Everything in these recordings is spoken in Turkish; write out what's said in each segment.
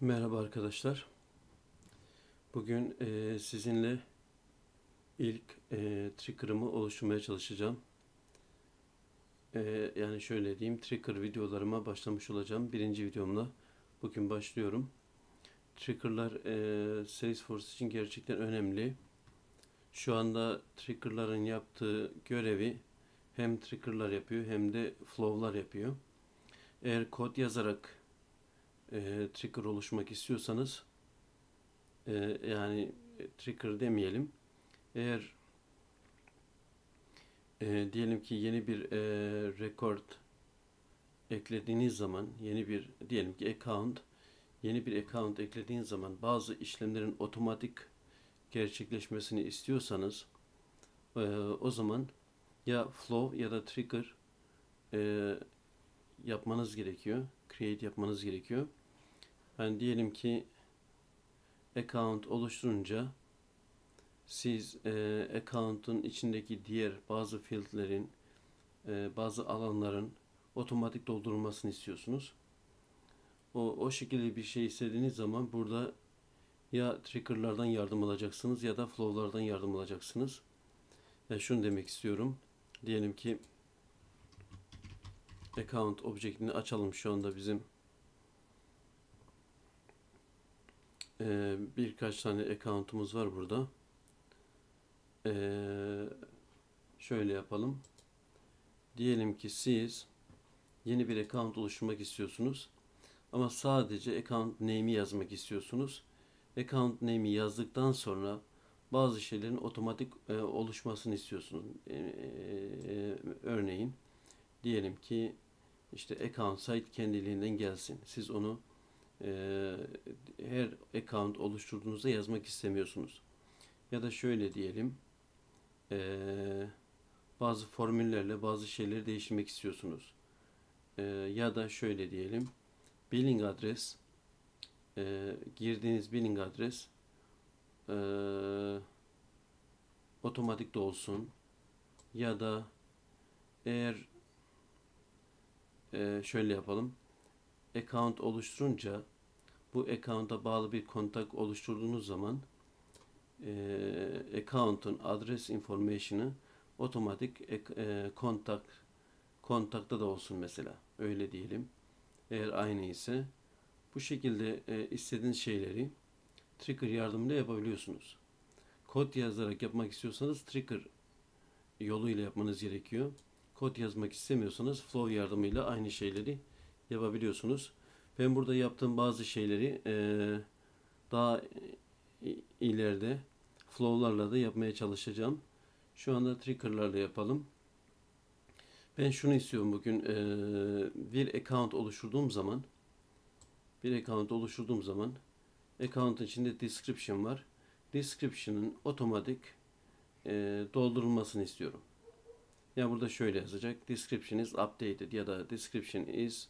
Merhaba arkadaşlar. Bugün e, sizinle ilk e, trigger'ımı oluşturmaya çalışacağım. E, yani şöyle diyeyim, trigger videolarıma başlamış olacağım. Birinci videomla bugün başlıyorum. Trigger'lar e, Salesforce için gerçekten önemli. Şu anda trigger'ların yaptığı görevi hem trigger'lar yapıyor hem de flow'lar yapıyor. Eğer kod yazarak e, trigger oluşmak istiyorsanız e, yani e, trigger demeyelim. Eğer e, diyelim ki yeni bir e, record eklediğiniz zaman yeni bir diyelim ki account yeni bir account eklediğiniz zaman bazı işlemlerin otomatik gerçekleşmesini istiyorsanız e, o zaman ya flow ya da trigger e, yapmanız gerekiyor. Create yapmanız gerekiyor. Yani diyelim ki account oluşturunca siz e, account'un içindeki diğer bazı field'lerin e, bazı alanların otomatik doldurulmasını istiyorsunuz. O, o şekilde bir şey istediğiniz zaman burada ya trigger'lardan yardım alacaksınız ya da flow'lardan yardım alacaksınız. Yani şunu demek istiyorum. Diyelim ki account objektini açalım şu anda bizim e, birkaç tane account'umuz var burada. E, şöyle yapalım. Diyelim ki siz yeni bir account oluşturmak istiyorsunuz. Ama sadece account name'i yazmak istiyorsunuz. Account name'i yazdıktan sonra bazı şeylerin otomatik e, oluşmasını istiyorsunuz. E, e, e örneğin diyelim ki işte account site kendiliğinden gelsin. Siz onu e, her account oluşturduğunuzda yazmak istemiyorsunuz. Ya da şöyle diyelim e, bazı formüllerle bazı şeyleri değiştirmek istiyorsunuz. E, ya da şöyle diyelim billing adres girdiğiniz billing adres otomatik de olsun ya da eğer şöyle yapalım account oluşturunca bu account'a bağlı bir kontak oluşturduğunuz zaman e, account'un adres information'ı otomatik e, e, kontak kontakta da olsun mesela. Öyle diyelim. Eğer aynı ise bu şekilde e, istediğiniz şeyleri trigger yardımıyla yapabiliyorsunuz. Kod yazarak yapmak istiyorsanız trigger yoluyla yapmanız gerekiyor. Kod yazmak istemiyorsanız flow yardımıyla aynı şeyleri yapabiliyorsunuz. Ben burada yaptığım bazı şeyleri e, daha ileride flow'larla da yapmaya çalışacağım. Şu anda trigger'larla yapalım. Ben şunu istiyorum bugün e, bir account oluşturduğum zaman bir account oluşturduğum zaman account'ın içinde description var. Description'ın otomatik e, doldurulmasını istiyorum. Ya burada şöyle yazacak. Description is updated ya da description is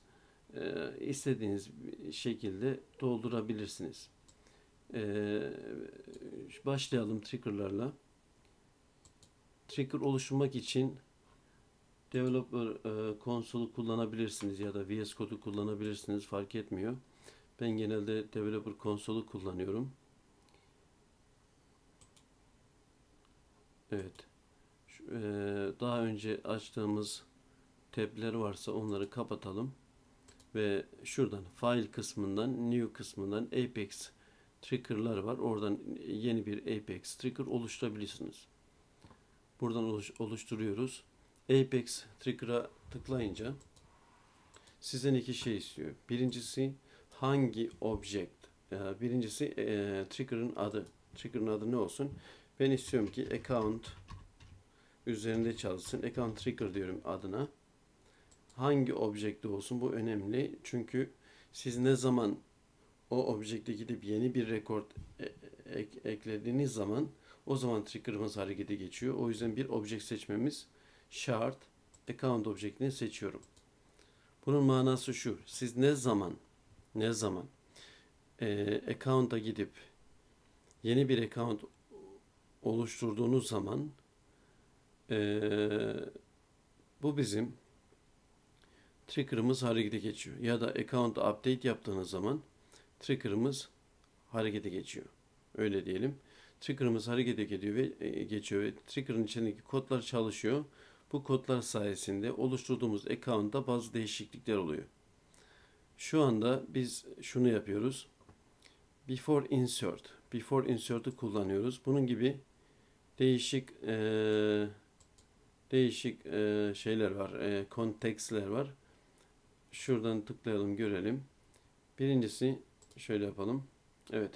e, istediğiniz şekilde doldurabilirsiniz. E, başlayalım triggerlarla. Trigger oluşturmak için developer e, konsolu kullanabilirsiniz ya da VS Code'u kullanabilirsiniz fark etmiyor. Ben genelde developer konsolu kullanıyorum. Evet. E, daha önce açtığımız tabler varsa onları kapatalım ve şuradan file kısmından new kısmından apex trigger'lar var. Oradan yeni bir apex trigger oluşturabilirsiniz. Buradan oluş, oluşturuyoruz. Apex trigger'a tıklayınca sizden iki şey istiyor. Birincisi hangi object? E, birincisi e, trigger'ın adı. Trigger'ın adı ne olsun? Ben istiyorum ki account üzerinde çalışsın. Account trigger diyorum adına hangi objekte olsun bu önemli. Çünkü siz ne zaman o objekte gidip yeni bir rekord e, e- ek- eklediğiniz zaman o zaman trigger'ımız harekete geçiyor. O yüzden bir objekt seçmemiz şart. Account objektini seçiyorum. Bunun manası şu. Siz ne zaman ne zaman e, account'a gidip yeni bir account oluşturduğunuz zaman e, bu bizim trigger'ımız harekete geçiyor. Ya da account update yaptığınız zaman trigger'ımız harekete geçiyor. Öyle diyelim. Trigger'ımız harekete geliyor ve e, geçiyor ve trigger'ın içindeki kodlar çalışıyor. Bu kodlar sayesinde oluşturduğumuz account'ta bazı değişiklikler oluyor. Şu anda biz şunu yapıyoruz. Before insert. Before insert'ı kullanıyoruz. Bunun gibi değişik e, değişik e, şeyler var. E, konteksler var. Şuradan tıklayalım görelim. Birincisi şöyle yapalım. Evet.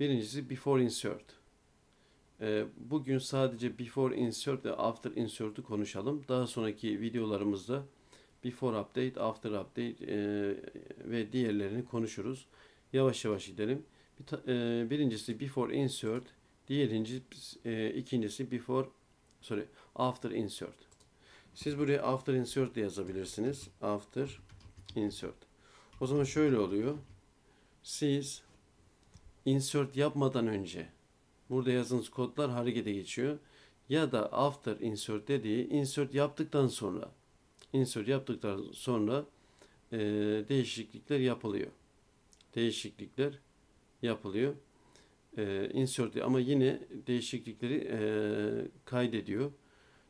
Birincisi before insert. Ee, bugün sadece before insert ve after insert'ü konuşalım. Daha sonraki videolarımızda before update, after update ee, ve diğerlerini konuşuruz. Yavaş yavaş gidelim. Ee, birincisi before insert, diğerinci ikincisi before sorry after insert. Siz buraya after insert de yazabilirsiniz. After insert. O zaman şöyle oluyor. Siz insert yapmadan önce burada yazdığınız kodlar harekete geçiyor. Ya da after insert dediği insert yaptıktan sonra insert yaptıktan sonra e, değişiklikler yapılıyor. Değişiklikler yapılıyor. E, insert ama yine değişiklikleri e, kaydediyor.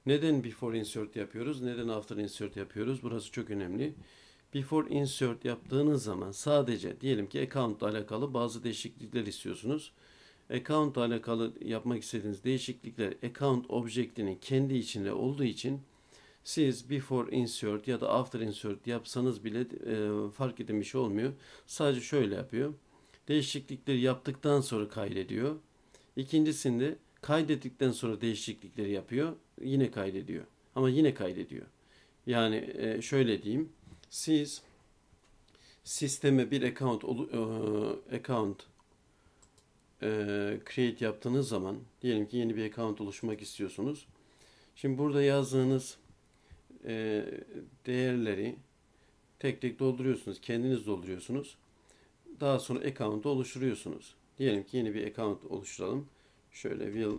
Neden before insert yapıyoruz? Neden after insert yapıyoruz? Burası çok önemli before insert yaptığınız zaman sadece diyelim ki account alakalı bazı değişiklikler istiyorsunuz. Account alakalı yapmak istediğiniz değişiklikler account objektinin kendi içinde olduğu için siz before insert ya da after insert yapsanız bile e, fark edilmiş olmuyor. Sadece şöyle yapıyor. Değişiklikleri yaptıktan sonra kaydediyor. İkincisinde kaydettikten sonra değişiklikleri yapıyor. Yine kaydediyor. Ama yine kaydediyor. Yani e, şöyle diyeyim. Siz sisteme bir account e, account e, create yaptığınız zaman diyelim ki yeni bir account oluşmak istiyorsunuz. Şimdi burada yazdığınız e, değerleri tek tek dolduruyorsunuz. Kendiniz dolduruyorsunuz. Daha sonra account oluşturuyorsunuz. Diyelim ki yeni bir account oluşturalım. Şöyle Will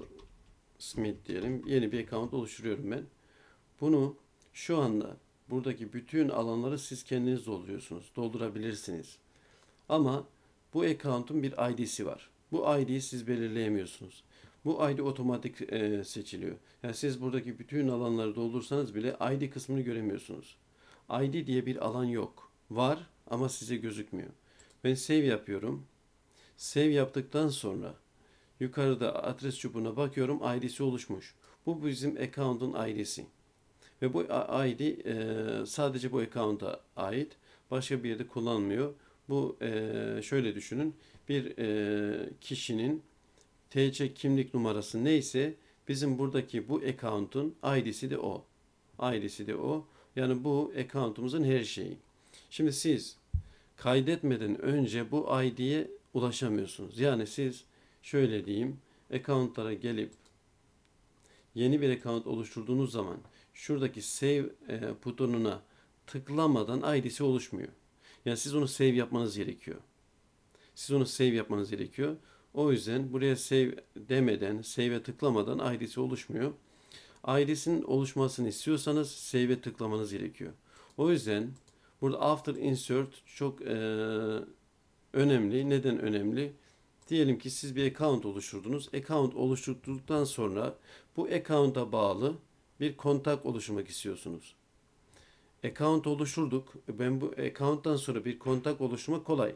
Smith diyelim. Yeni bir account oluşturuyorum ben. Bunu şu anda buradaki bütün alanları siz kendiniz dolduruyorsunuz, doldurabilirsiniz. Ama bu account'un bir ID'si var. Bu ID'yi siz belirleyemiyorsunuz. Bu ID otomatik e, seçiliyor. Yani siz buradaki bütün alanları doldursanız bile ID kısmını göremiyorsunuz. ID diye bir alan yok. Var ama size gözükmüyor. Ben save yapıyorum. Save yaptıktan sonra yukarıda adres çubuğuna bakıyorum. ID'si oluşmuş. Bu bizim account'un ID'si. Ve bu ID e, sadece bu account'a ait. Başka bir yerde kullanmıyor. Bu e, şöyle düşünün. Bir e, kişinin TC kimlik numarası neyse bizim buradaki bu account'un ID'si de o. ID'si de o. Yani bu account'umuzun her şeyi. Şimdi siz kaydetmeden önce bu ID'ye ulaşamıyorsunuz. Yani siz şöyle diyeyim account'lara gelip yeni bir account oluşturduğunuz zaman şuradaki save e, butonuna tıklamadan ID'si oluşmuyor. Yani siz onu save yapmanız gerekiyor. Siz onu save yapmanız gerekiyor. O yüzden buraya save demeden, save'e tıklamadan ID'si oluşmuyor. ID'sinin oluşmasını istiyorsanız save'e tıklamanız gerekiyor. O yüzden burada after insert çok e, önemli. Neden önemli? Diyelim ki siz bir account oluşturdunuz. Account oluşturduktan sonra bu account'a bağlı bir kontak oluşturmak istiyorsunuz. Account oluşturduk. Ben bu account'tan sonra bir kontak oluşturmak kolay.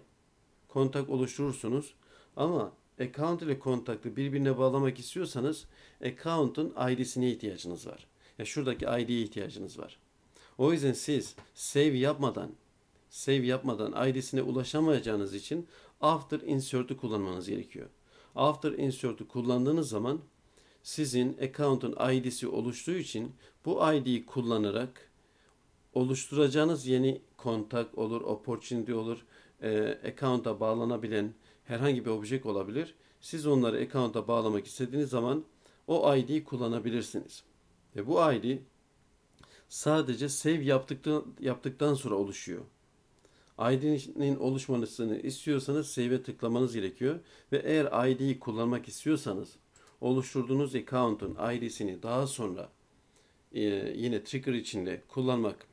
Kontak oluşturursunuz ama account ile kontaklı birbirine bağlamak istiyorsanız account'un ID'sine ihtiyacınız var. Ya şuradaki ID'ye ihtiyacınız var. O yüzden siz save yapmadan save yapmadan ID'sine ulaşamayacağınız için after insert'ü kullanmanız gerekiyor. After insert'ü kullandığınız zaman sizin account'un ID'si oluştuğu için bu ID'yi kullanarak oluşturacağınız yeni kontak olur, opportunity olur, e, account'a bağlanabilen herhangi bir obje olabilir. Siz onları account'a bağlamak istediğiniz zaman o ID'yi kullanabilirsiniz. Ve bu ID sadece save yaptıktan, yaptıktan sonra oluşuyor. ID'nin oluşmasını istiyorsanız save'e tıklamanız gerekiyor ve eğer ID'yi kullanmak istiyorsanız oluşturduğunuz account'un ID'sini daha sonra e, yine trigger içinde kullanmak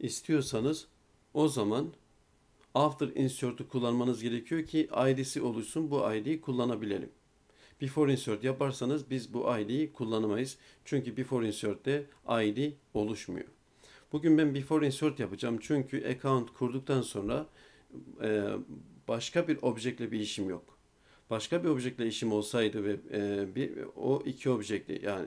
istiyorsanız o zaman after insert'u kullanmanız gerekiyor ki ID'si oluşsun bu ID'yi kullanabilelim. Before insert yaparsanız biz bu ID'yi kullanamayız. Çünkü before insert'te ID oluşmuyor. Bugün ben before insert yapacağım çünkü account kurduktan sonra e, başka bir objekle bir işim yok başka bir objektle işim olsaydı ve e, bir o iki objekli yani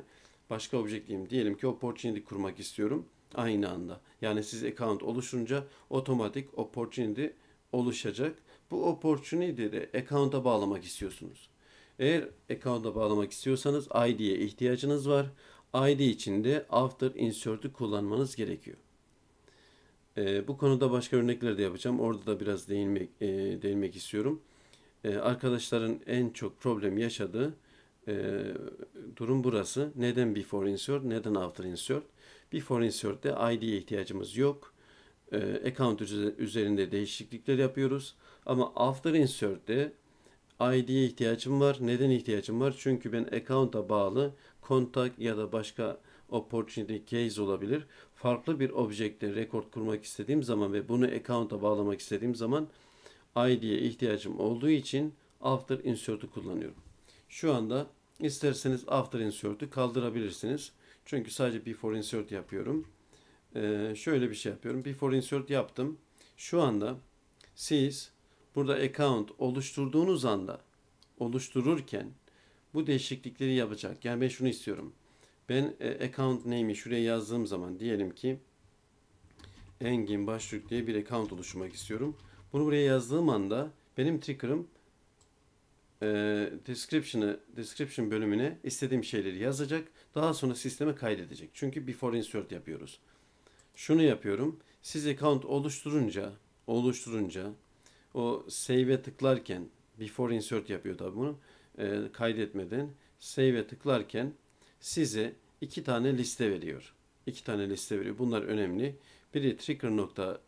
başka objektliyim diyelim ki opportunity kurmak istiyorum aynı anda. Yani siz account oluşunca otomatik opportunity oluşacak. Bu opportunity'yi de account'a bağlamak istiyorsunuz. Eğer account'a bağlamak istiyorsanız ID'ye ihtiyacınız var. ID içinde after insert'ü kullanmanız gerekiyor. E, bu konuda başka örnekler de yapacağım. Orada da biraz değinmek, e, değinmek istiyorum. Ee, arkadaşların en çok problem yaşadığı e, durum burası. Neden before insert, neden after insert? Before insert'te ID'ye ihtiyacımız yok. Ee, account üzerinde değişiklikler yapıyoruz. Ama after insert'te ID'ye ihtiyacım var. Neden ihtiyacım var? Çünkü ben account'a bağlı kontak ya da başka opportunity case olabilir. Farklı bir objekte rekord kurmak istediğim zaman ve bunu account'a bağlamak istediğim zaman ID'ye ihtiyacım olduğu için after insert'ü kullanıyorum. Şu anda isterseniz after insert'ü kaldırabilirsiniz. Çünkü sadece before insert yapıyorum. Ee, şöyle bir şey yapıyorum. Before insert yaptım. Şu anda siz burada account oluşturduğunuz anda oluştururken bu değişiklikleri yapacak. Yani ben şunu istiyorum. Ben e, account name'i şuraya yazdığım zaman diyelim ki Engin Başlık diye bir account oluşturmak istiyorum. Bunu buraya yazdığım anda benim trigger'ım e, description'ı description bölümüne istediğim şeyleri yazacak. Daha sonra sisteme kaydedecek. Çünkü before insert yapıyoruz. Şunu yapıyorum. Siz account oluşturunca oluşturunca o save'e tıklarken before insert yapıyor tabi bunu e, kaydetmeden save'e tıklarken size iki tane liste veriyor. İki tane liste veriyor. Bunlar önemli. Biri trigger nokta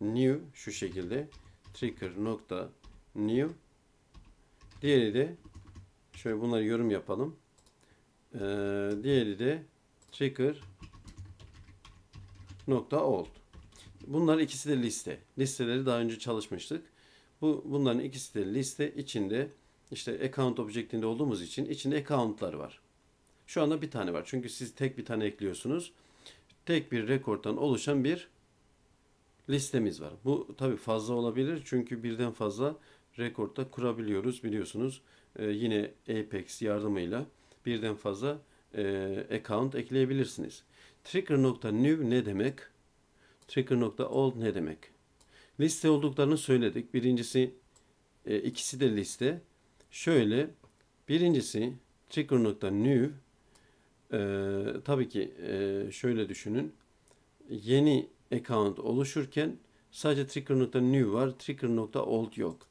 new şu şekilde trigger nokta new diğeri de şöyle bunları yorum yapalım ee, diğeri de trigger nokta old bunlar ikisi de liste listeleri daha önce çalışmıştık bu bunların ikisi de liste içinde işte account objektinde olduğumuz için içinde accountlar var şu anda bir tane var çünkü siz tek bir tane ekliyorsunuz tek bir rekordan oluşan bir listemiz var. Bu tabii fazla olabilir çünkü birden fazla rekorda kurabiliyoruz biliyorsunuz. E, yine Apex yardımıyla birden fazla e, account ekleyebilirsiniz. Trigger.new ne demek? Trigger.old ne demek? Liste olduklarını söyledik. Birincisi e, ikisi de liste. Şöyle birincisi trigger.new e, tabii ki e, şöyle düşünün. Yeni account oluşurken sadece trigger.new var, trigger.old yok.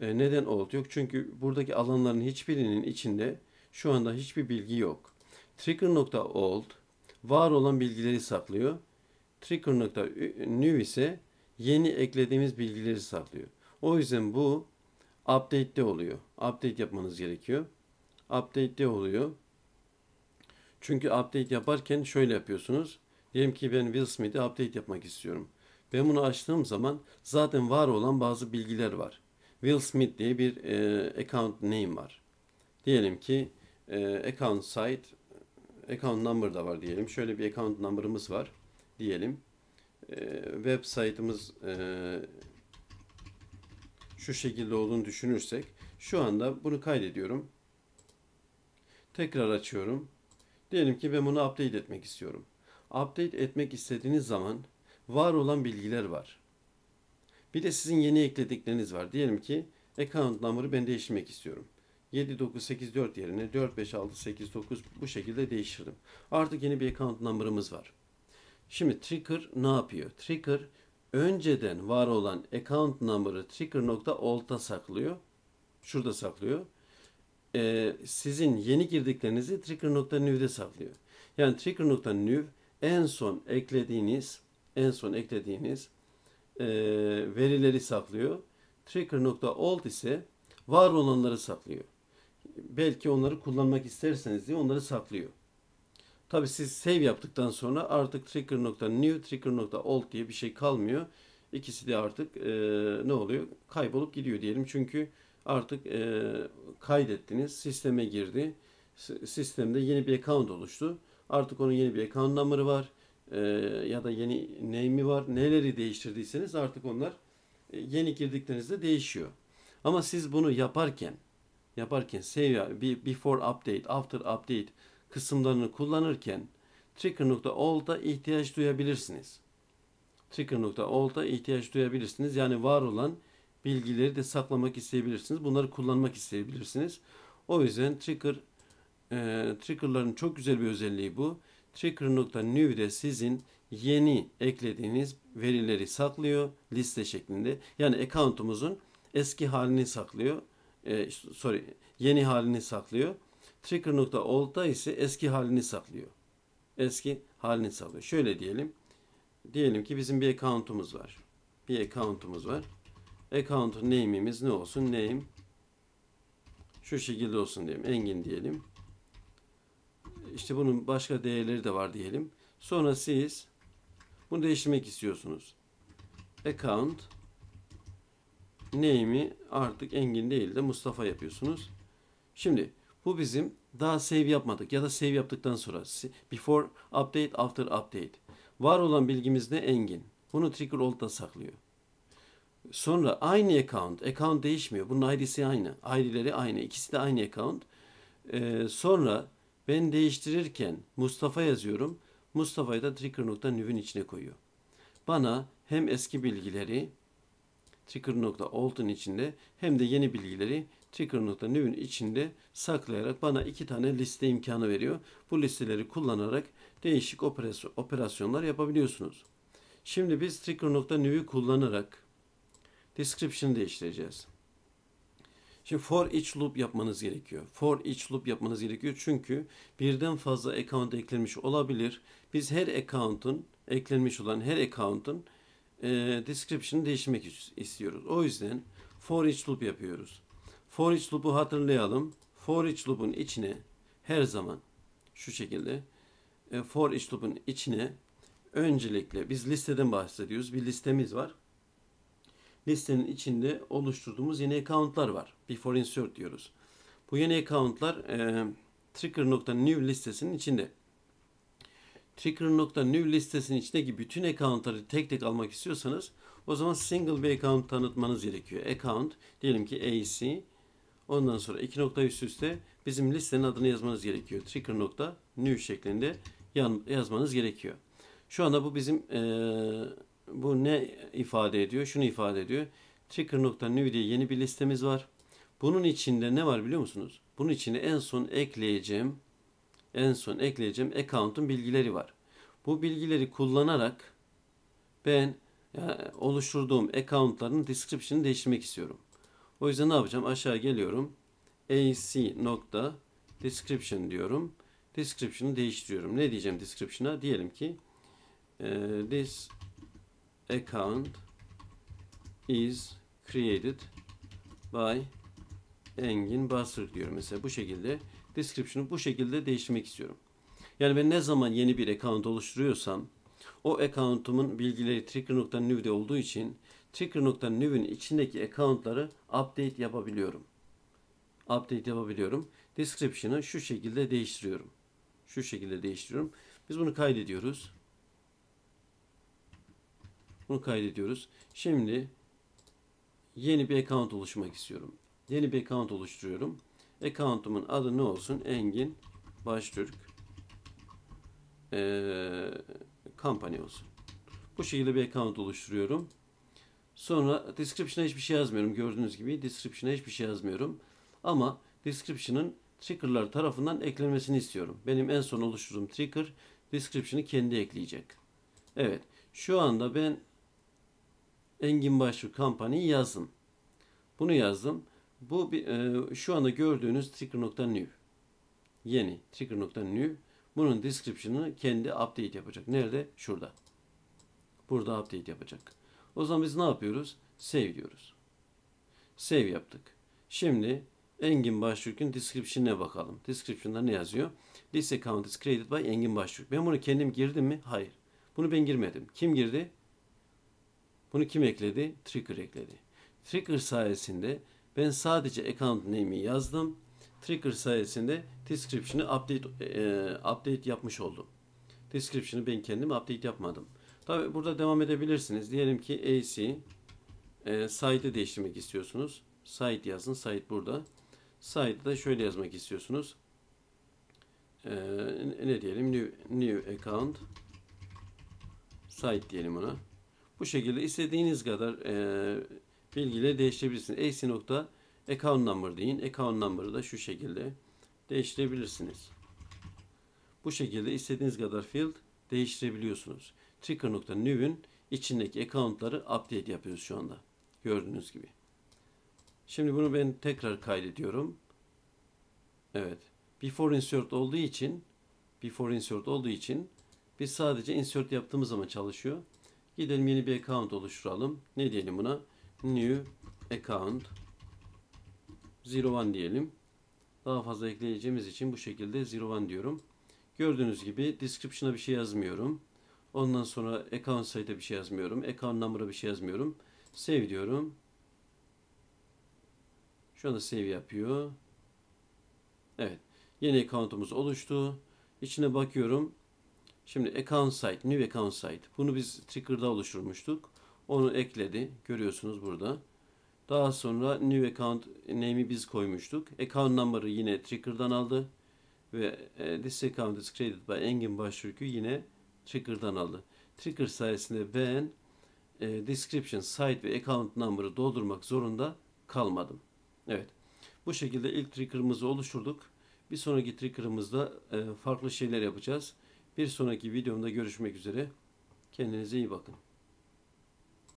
E, neden old yok? Çünkü buradaki alanların hiçbirinin içinde şu anda hiçbir bilgi yok. Trigger.old var olan bilgileri saklıyor. Trigger.new ise yeni eklediğimiz bilgileri saklıyor. O yüzden bu update'de oluyor. Update yapmanız gerekiyor. Update'de oluyor. Çünkü update yaparken şöyle yapıyorsunuz. Diyelim ki ben Will Smith'i update yapmak istiyorum. Ben bunu açtığım zaman zaten var olan bazı bilgiler var. Will Smith diye bir e, account name var. Diyelim ki e, account site, account number da var diyelim. Şöyle bir account number'ımız var diyelim. E, web site'ımız e, şu şekilde olduğunu düşünürsek şu anda bunu kaydediyorum. Tekrar açıyorum. Diyelim ki ben bunu update etmek istiyorum update etmek istediğiniz zaman var olan bilgiler var. Bir de sizin yeni ekledikleriniz var. Diyelim ki account number'ı ben değiştirmek istiyorum. 7984 yerine 45689 bu şekilde değiştirdim. Artık yeni bir account number'ımız var. Şimdi Trigger ne yapıyor? Trigger önceden var olan account number'ı trigger.alt'a saklıyor. Şurada saklıyor. Ee, sizin yeni girdiklerinizi trigger.new'de saklıyor. Yani trigger.new en son eklediğiniz en son eklediğiniz e, verileri saklıyor. Tracker.alt ise var olanları saklıyor. Belki onları kullanmak isterseniz diye onları saklıyor. Tabi siz save yaptıktan sonra artık tracker.new, tracker.old diye bir şey kalmıyor. İkisi de artık e, ne oluyor? Kaybolup gidiyor diyelim. Çünkü artık e, kaydettiniz, sisteme girdi. Sistemde yeni bir account oluştu. Artık onun yeni bir account number'ı var e, ya da yeni name'i var. Neleri değiştirdiyseniz artık onlar e, yeni girdiklerinizde değişiyor. Ama siz bunu yaparken yaparken save before update, after update kısımlarını kullanırken trigger.all'da ihtiyaç duyabilirsiniz. Trigger.all'da ihtiyaç duyabilirsiniz. Yani var olan bilgileri de saklamak isteyebilirsiniz. Bunları kullanmak isteyebilirsiniz. O yüzden trigger e, ee, triggerların çok güzel bir özelliği bu. Trigger.new de sizin yeni eklediğiniz verileri saklıyor liste şeklinde. Yani account'umuzun eski halini saklıyor. E, sorry, yeni halini saklıyor. Trigger.old'da ise eski halini saklıyor. Eski halini saklıyor. Şöyle diyelim. Diyelim ki bizim bir account'umuz var. Bir account'umuz var. Account name'imiz ne olsun? Name şu şekilde olsun diyelim. Engin diyelim işte bunun başka değerleri de var diyelim. Sonra siz bunu değiştirmek istiyorsunuz. Account name'i artık Engin değil de Mustafa yapıyorsunuz. Şimdi bu bizim daha save yapmadık ya da save yaptıktan sonra before update after update. Var olan bilgimiz ne? Engin. Bunu trigger old'da saklıyor. Sonra aynı account. Account değişmiyor. Bunun ID'si aynı. ID'leri aynı. İkisi de aynı account. Ee, sonra ben değiştirirken Mustafa yazıyorum. Mustafa'yı da trigger.new'in içine koyuyor. Bana hem eski bilgileri trigger.alt'ın içinde hem de yeni bilgileri trigger.new'in içinde saklayarak bana iki tane liste imkanı veriyor. Bu listeleri kullanarak değişik operasyonlar yapabiliyorsunuz. Şimdi biz trigger.new'i kullanarak description'ı değiştireceğiz. Şimdi for each loop yapmanız gerekiyor. For each loop yapmanız gerekiyor çünkü birden fazla account eklenmiş olabilir. Biz her account'un eklenmiş olan her account'un e, description'ı değiştirmek istiyoruz. O yüzden for each loop yapıyoruz. For each loop'u hatırlayalım. For each loop'un içine her zaman şu şekilde e, for each loop'un içine öncelikle biz listeden bahsediyoruz. Bir listemiz var listenin içinde oluşturduğumuz yeni account'lar var. Before insert diyoruz. Bu yeni account'lar e, trigger.new listesinin içinde. Trigger.new listesinin içindeki bütün account'ları tek tek almak istiyorsanız o zaman single bir account tanıtmanız gerekiyor. Account diyelim ki AC ondan sonra iki nokta üst üste bizim listenin adını yazmanız gerekiyor. Trigger.new şeklinde yazmanız gerekiyor. Şu anda bu bizim eee bu ne ifade ediyor? Şunu ifade ediyor. Tricker.new diye yeni bir listemiz var. Bunun içinde ne var biliyor musunuz? Bunun içinde en son ekleyeceğim en son ekleyeceğim account'un bilgileri var. Bu bilgileri kullanarak ben yani e, oluşturduğum account'ların description'ını değiştirmek istiyorum. O yüzden ne yapacağım? Aşağı geliyorum. AC nokta description diyorum. Description'ı değiştiriyorum. Ne diyeceğim description'a? Diyelim ki e, this account is created by Engin Basır diyorum. Mesela bu şekilde description'u bu şekilde değiştirmek istiyorum. Yani ben ne zaman yeni bir account oluşturuyorsam o account'umun bilgileri trigger.new'de olduğu için trigger.new'in içindeki account'ları update yapabiliyorum. Update yapabiliyorum. Description'ı şu şekilde değiştiriyorum. Şu şekilde değiştiriyorum. Biz bunu kaydediyoruz. Bunu kaydediyoruz. Şimdi yeni bir account oluşturmak istiyorum. Yeni bir account oluşturuyorum. Account'umun adı ne olsun? Engin Baştürk ee, kampanya olsun. Bu şekilde bir account oluşturuyorum. Sonra description'a hiçbir şey yazmıyorum. Gördüğünüz gibi description'a hiçbir şey yazmıyorum. Ama description'ın trigger'lar tarafından eklenmesini istiyorum. Benim en son oluşturduğum trigger description'ı kendi ekleyecek. Evet. Şu anda ben Engin Başlı Company yazdım. Bunu yazdım. Bu e, şu anda gördüğünüz trigger.new. Yeni trigger.new. Bunun description'ı kendi update yapacak. Nerede? Şurada. Burada update yapacak. O zaman biz ne yapıyoruz? Save diyoruz. Save yaptık. Şimdi Engin Baştürk'ün description'ine bakalım. Description'da ne yazıyor? This account is created by Engin Baştürk. Ben bunu kendim girdim mi? Hayır. Bunu ben girmedim. Kim girdi? Bunu kim ekledi? Trigger ekledi. Trigger sayesinde ben sadece account name'i yazdım. Trigger sayesinde description'ı update, e, update yapmış oldum. Description'ı ben kendim update yapmadım. Tabi burada devam edebilirsiniz. Diyelim ki AC e, site'ı değiştirmek istiyorsunuz. Site yazın. Site burada. Site'ı da şöyle yazmak istiyorsunuz. E, ne diyelim? New, new account site diyelim ona. Bu şekilde istediğiniz kadar e, bilgiyle değiştirebilirsiniz. Eksi nokta account number deyin. Account number'ı da şu şekilde değiştirebilirsiniz. Bu şekilde istediğiniz kadar field değiştirebiliyorsunuz. Trigger nokta Tricker.new'ün içindeki account'ları update yapıyoruz şu anda. Gördüğünüz gibi. Şimdi bunu ben tekrar kaydediyorum. Evet. Before insert olduğu için before insert olduğu için biz sadece insert yaptığımız zaman çalışıyor. Gidelim yeni bir account oluşturalım. Ne diyelim buna? New account 01 diyelim. Daha fazla ekleyeceğimiz için bu şekilde 01 diyorum. Gördüğünüz gibi description'a bir şey yazmıyorum. Ondan sonra account sayıda bir şey yazmıyorum. Account number'a bir şey yazmıyorum. Save diyorum. Şu anda save yapıyor. Evet. Yeni account'umuz oluştu. İçine bakıyorum. Şimdi account site, new account site. Bunu biz trigger'da oluşturmuştuk. Onu ekledi. Görüyorsunuz burada. Daha sonra new account name'i biz koymuştuk. Account number'ı yine trigger'dan aldı. Ve e, this account is created by Engin Baştürk'ü yine trigger'dan aldı. Trigger sayesinde ben e, description, site ve account number'ı doldurmak zorunda kalmadım. Evet. Bu şekilde ilk trigger'ımızı oluşturduk. Bir sonraki trigger'ımızda e, farklı şeyler yapacağız. Bir sonraki videomda görüşmek üzere. Kendinize iyi bakın.